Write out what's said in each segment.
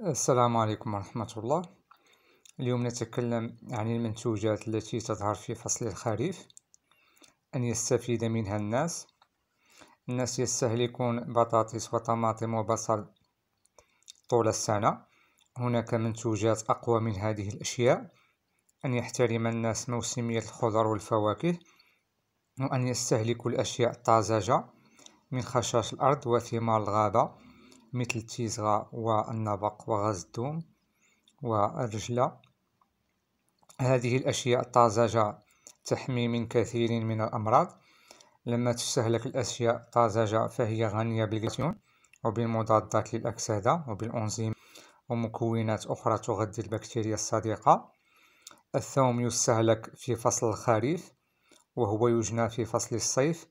السلام عليكم ورحمة الله اليوم نتكلم عن المنتوجات التي تظهر في فصل الخريف أن يستفيد منها الناس الناس يستهلكون بطاطس وطماطم وبصل طول السنة هناك منتوجات أقوى من هذه الأشياء أن يحترم الناس موسمية الخضر والفواكه وأن يستهلكوا الأشياء الطازجة من خشاش الأرض وثمار الغابة مثل التيزغة والنبق وغاز الدوم والرجلة هذه الأشياء الطازجة تحمي من كثير من الأمراض لما تستهلك الأشياء الطازجة فهي غنية بالكالسيوم وبالمضادات للأكسدة وبالأنزيم ومكونات أخرى تغذي البكتيريا الصديقة الثوم يستهلك في فصل الخريف وهو يجنى في فصل الصيف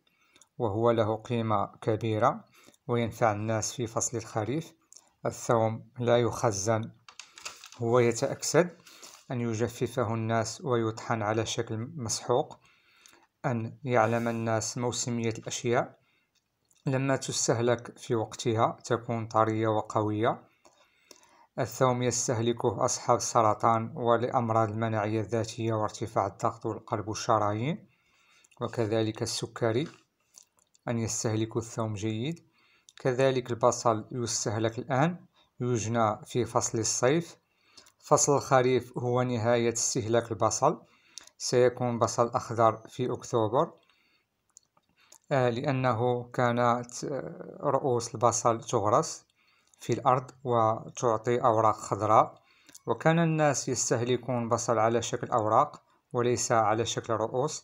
وهو له قيمة كبيرة وينفع الناس في فصل الخريف الثوم لا يخزن هو يتأكسد أن يجففه الناس ويطحن على شكل مسحوق أن يعلم الناس موسمية الأشياء لما تستهلك في وقتها تكون طرية وقوية الثوم يستهلكه أصحاب السرطان ولأمراض المناعية الذاتية وارتفاع الضغط والقلب والشرايين وكذلك السكري أن يستهلكوا الثوم جيد كذلك البصل يستهلك الآن يجنى في فصل الصيف فصل الخريف هو نهاية استهلاك البصل سيكون بصل أخضر في أكتوبر آه، لأنه كانت رؤوس البصل تغرس في الأرض وتعطي أوراق خضراء وكان الناس يستهلكون بصل على شكل أوراق وليس على شكل رؤوس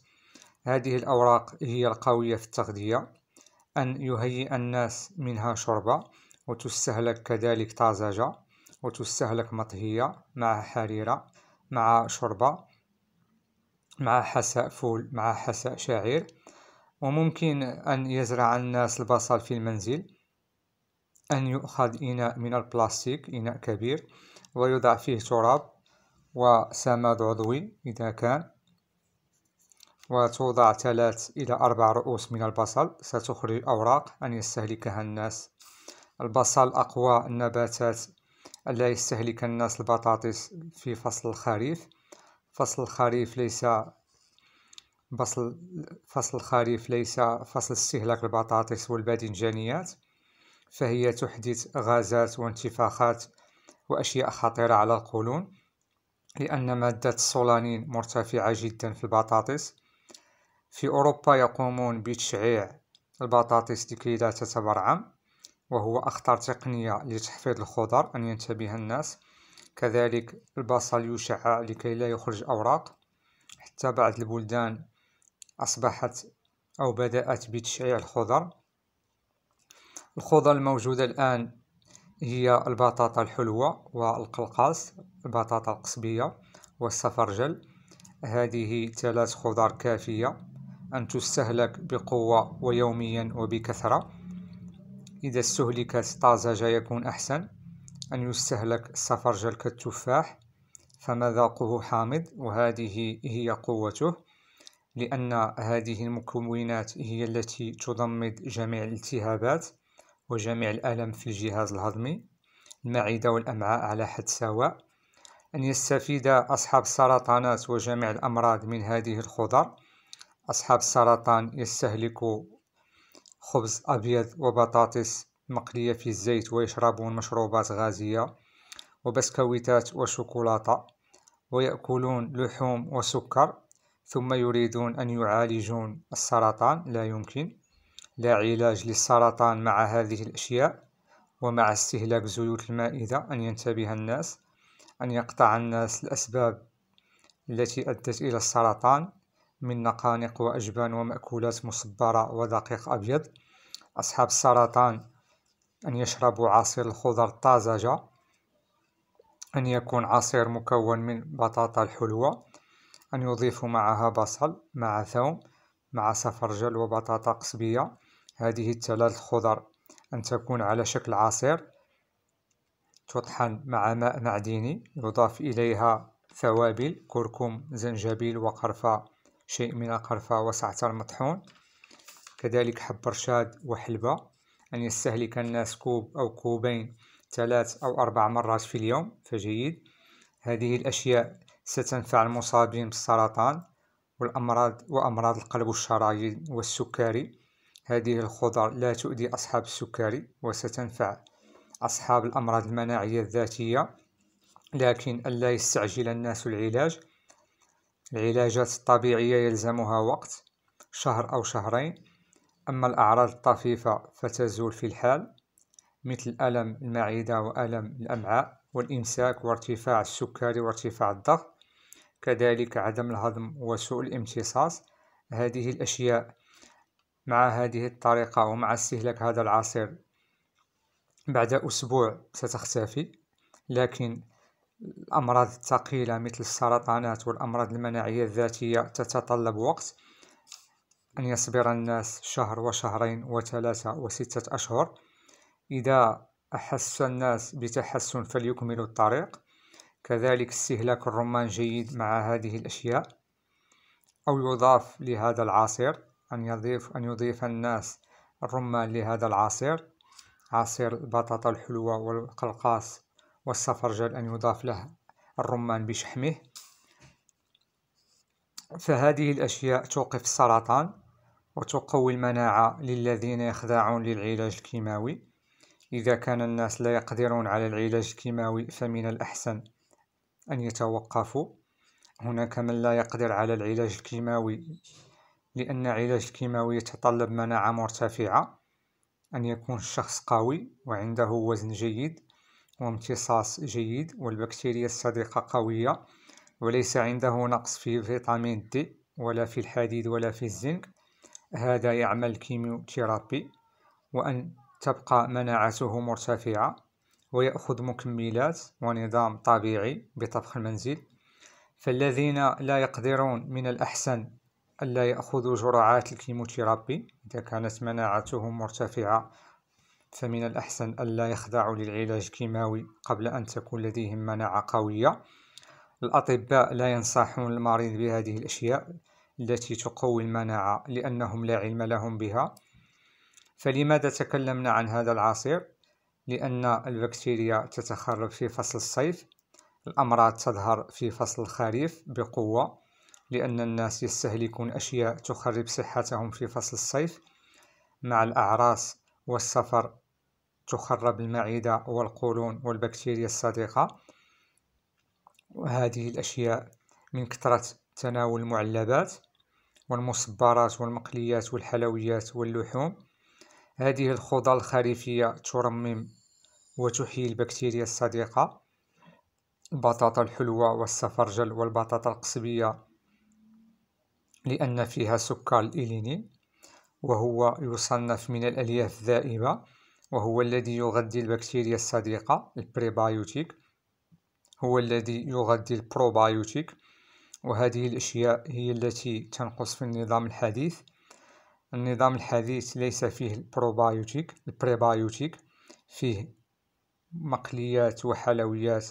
هذه الأوراق هي القوية في التغذية أن يهيئ الناس منها شربة وتستهلك كذلك طازجة وتستهلك مطهية مع حريرة مع شربة مع حساء فول مع حساء شعير وممكن أن يزرع الناس البصل في المنزل أن يؤخذ إناء من البلاستيك إناء كبير ويضع فيه تراب وسماد عضوي إذا كان وتوضع ثلاث إلى أربع رؤوس من البصل ستخرج الأوراق أن يستهلكها الناس البصل أقوى النباتات ألا يستهلك الناس البطاطس في فصل الخريف فصل الخريف ليس بصل فصل الخريف ليس فصل استهلاك البطاطس والباذنجانيات فهي تحدث غازات وانتفاخات وأشياء خطيرة على القولون لأن مادة السولانين مرتفعة جدا في البطاطس في أوروبا يقومون بتشعيع البطاطس لكي لا تتبرعم وهو أخطر تقنية لتحفيظ الخضر أن ينتبه الناس كذلك البصل يشع لكي لا يخرج أوراق حتى بعض البلدان أصبحت أو بدأت بتشعيع الخضر الخضر الموجودة الآن هي البطاطا الحلوة والقلقاس البطاطا القصبية والسفرجل هذه ثلاث خضار كافية أن تستهلك بقوة ويوميا وبكثرة إذا استهلكت طازجة يكون أحسن أن يستهلك السفرجل كالتفاح فمذاقه حامض وهذه هي قوته لأن هذه المكونات هي التي تضمد جميع الالتهابات وجميع الألم في الجهاز الهضمي المعدة والأمعاء على حد سواء أن يستفيد أصحاب السرطانات وجميع الأمراض من هذه الخضر أصحاب السرطان يستهلكوا خبز أبيض وبطاطس مقلية في الزيت ويشربون مشروبات غازية وبسكويتات وشوكولاتة ويأكلون لحوم وسكر ثم يريدون أن يعالجون السرطان لا يمكن لا علاج للسرطان مع هذه الأشياء ومع استهلاك زيوت المائدة أن ينتبه الناس أن يقطع الناس الأسباب التي أدت إلى السرطان من نقانق وأجبان ومأكولات مصبرة ودقيق أبيض أصحاب السرطان أن يشربوا عصير الخضر الطازجة أن يكون عصير مكون من بطاطا الحلوة أن يضيفوا معها بصل مع ثوم مع سفرجل وبطاطا قصبية هذه الثلاث خضر أن تكون على شكل عصير تطحن مع ماء معدني يضاف إليها ثوابل كركم زنجبيل وقرفة شيء من القرفة وسعتر مطحون كذلك حب رشاد وحلبة أن يستهلك الناس كوب أو كوبين ثلاث أو أربع مرات في اليوم فجيد هذه الأشياء ستنفع المصابين بالسرطان والأمراض وأمراض القلب والشرايين والسكري هذه الخضر لا تؤذي أصحاب السكري وستنفع أصحاب الأمراض المناعية الذاتية لكن ألا يستعجل الناس العلاج العلاجات الطبيعية يلزمها وقت شهر أو شهرين أما الأعراض الطفيفة فتزول في الحال مثل ألم المعدة وألم الأمعاء والإمساك وارتفاع السكري وارتفاع الضغط كذلك عدم الهضم وسوء الامتصاص هذه الأشياء مع هذه الطريقة ومع استهلاك هذا العصير بعد أسبوع ستختفي لكن الأمراض الثقيلة مثل السرطانات والأمراض المناعية الذاتية تتطلب وقت أن يصبر الناس شهر وشهرين وثلاثة وستة أشهر إذا أحس الناس بتحسن فليكملوا الطريق كذلك استهلاك الرمان جيد مع هذه الأشياء أو يضاف لهذا العصير أن يضيف أن يضيف الناس الرمان لهذا العصير عصير البطاطا الحلوة والقلقاس والسفرجل أن يضاف له الرمان بشحمه فهذه الأشياء توقف السرطان وتقوي المناعة للذين يخضعون للعلاج الكيماوي إذا كان الناس لا يقدرون على العلاج الكيماوي فمن الأحسن أن يتوقفوا هناك من لا يقدر على العلاج الكيماوي لأن علاج الكيماوي يتطلب مناعة مرتفعة أن يكون الشخص قوي وعنده وزن جيد وامتصاص جيد والبكتيريا الصديقة قوية وليس عنده نقص في فيتامين دي ولا في الحديد ولا في الزنك هذا يعمل تيرابي وأن تبقى مناعته مرتفعة ويأخذ مكملات ونظام طبيعي بطبخ المنزل فالذين لا يقدرون من الأحسن ألا يأخذوا جرعات الكيموثيرابي إذا كانت مناعتهم مرتفعة فمن الأحسن ألا يخضعوا للعلاج الكيماوي قبل أن تكون لديهم مناعة قوية الأطباء لا ينصحون المريض بهذه الأشياء التي تقوي المناعة لأنهم لا علم لهم بها فلماذا تكلمنا عن هذا العصير؟ لأن البكتيريا تتخرب في فصل الصيف الأمراض تظهر في فصل الخريف بقوة لأن الناس يستهلكون أشياء تخرب صحتهم في فصل الصيف مع الأعراس والسفر تخرب المعدة والقولون والبكتيريا الصديقة وهذه الأشياء من كثرة تناول المعلبات والمصبرات والمقليات والحلويات واللحوم هذه الخضر الخريفية ترمم وتحيي البكتيريا الصديقة البطاطا الحلوة والسفرجل والبطاطا القصبية لأن فيها سكر الإلينين وهو يصنف من الألياف الذائبة وهو الذي يغذي البكتيريا الصديقة البريبايوتيك هو الذي يغذي البروبايوتيك وهذه الأشياء هي التي تنقص في النظام الحديث النظام الحديث ليس فيه البروبايوتيك البريبايوتيك فيه مقليات وحلويات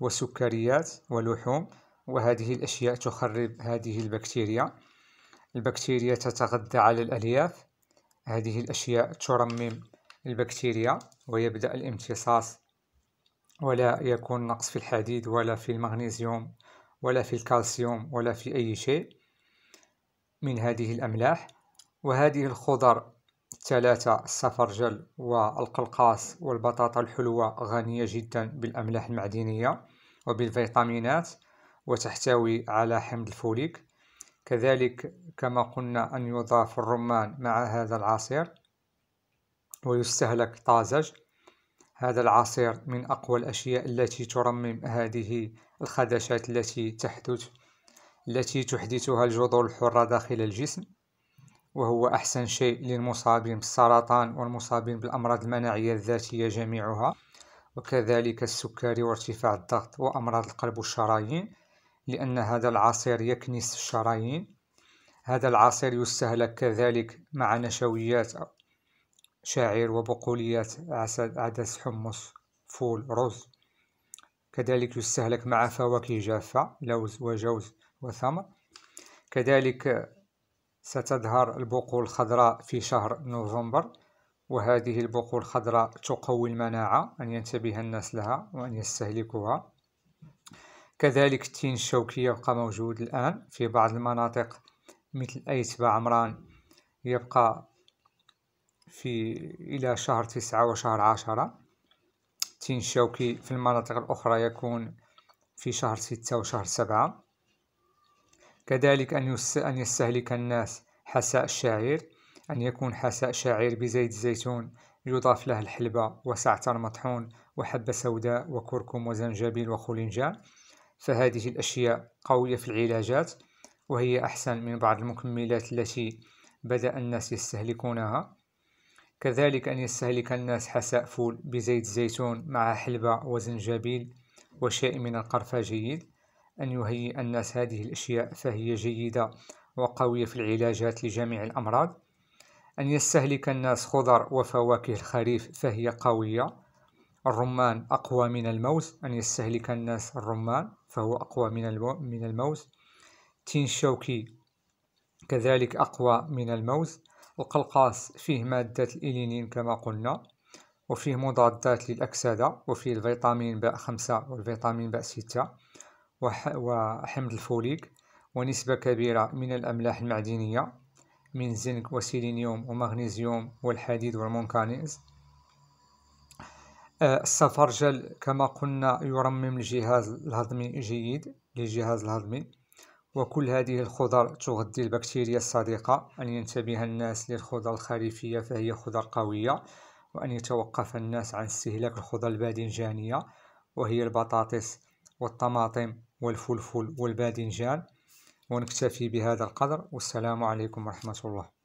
وسكريات ولحوم وهذه الأشياء تخرب هذه البكتيريا البكتيريا تتغذى على الألياف هذه الأشياء ترمم البكتيريا ويبدأ الامتصاص ولا يكون نقص في الحديد ولا في المغنيسيوم ولا في الكالسيوم ولا في أي شيء من هذه الأملاح وهذه الخضر الثلاثة السفرجل والقلقاس والبطاطا الحلوة غنية جدا بالأملاح المعدنية وبالفيتامينات وتحتوي على حمض الفوليك كذلك كما قلنا أن يضاف الرمان مع هذا العصير ويستهلك طازج هذا العصير من أقوى الأشياء التي ترمم هذه الخدشات التي تحدث التي تحدثها الجذور الحرة داخل الجسم وهو أحسن شيء للمصابين بالسرطان والمصابين بالأمراض المناعية الذاتية جميعها وكذلك السكري وارتفاع الضغط وأمراض القلب والشرايين لأن هذا العصير يكنس الشرايين هذا العصير يستهلك كذلك مع نشويات شعير وبقوليات عسل عدس حمص فول رز كذلك يستهلك مع فواكه جافة لوز وجوز وثمر كذلك ستظهر البقول الخضراء في شهر نوفمبر وهذه البقول الخضراء تقوي المناعة أن ينتبه الناس لها وأن يستهلكوها كذلك التين الشوكية يبقى موجود الآن في بعض المناطق مثل أيت عمران يبقى في إلى شهر تسعة وشهر عشرة التين الشوكي في المناطق الأخرى يكون في شهر ستة وشهر سبعة كذلك أن أن يستهلك الناس حساء الشعير أن يكون حساء شعير بزيت الزيتون يضاف له الحلبة وسعتر مطحون وحبة سوداء وكركم وزنجبيل وخلنجان فهذه الأشياء قوية في العلاجات وهي أحسن من بعض المكملات التي بدأ الناس يستهلكونها كذلك أن يستهلك الناس حساء فول بزيت الزيتون مع حلبة وزنجبيل وشيء من القرفة جيد أن يهيئ الناس هذه الأشياء فهي جيدة وقوية في العلاجات لجميع الأمراض أن يستهلك الناس خضر وفواكه الخريف فهي قوية الرمان أقوى من الموز أن يستهلك الناس الرمان فهو أقوى من من الموز تين شوكي كذلك أقوى من الموز القلقاس فيه مادة الإلينين كما قلنا وفيه مضادات للأكسدة وفيه الفيتامين باء خمسة والفيتامين باء ستة وحمض الفوليك ونسبة كبيرة من الأملاح المعدنية من زنك وسيلينيوم ومغنيزيوم والحديد والمنكنيز آه، السفرجل كما قلنا يرمم الجهاز الهضمي جيد للجهاز الهضمي وكل هذه الخضر تغذي البكتيريا الصديقة أن ينتبه الناس للخضر الخريفية فهي خضر قوية وأن يتوقف الناس عن استهلاك الخضر الباذنجانية وهي البطاطس والطماطم والفلفل والباذنجان ونكتفي بهذا القدر والسلام عليكم ورحمة الله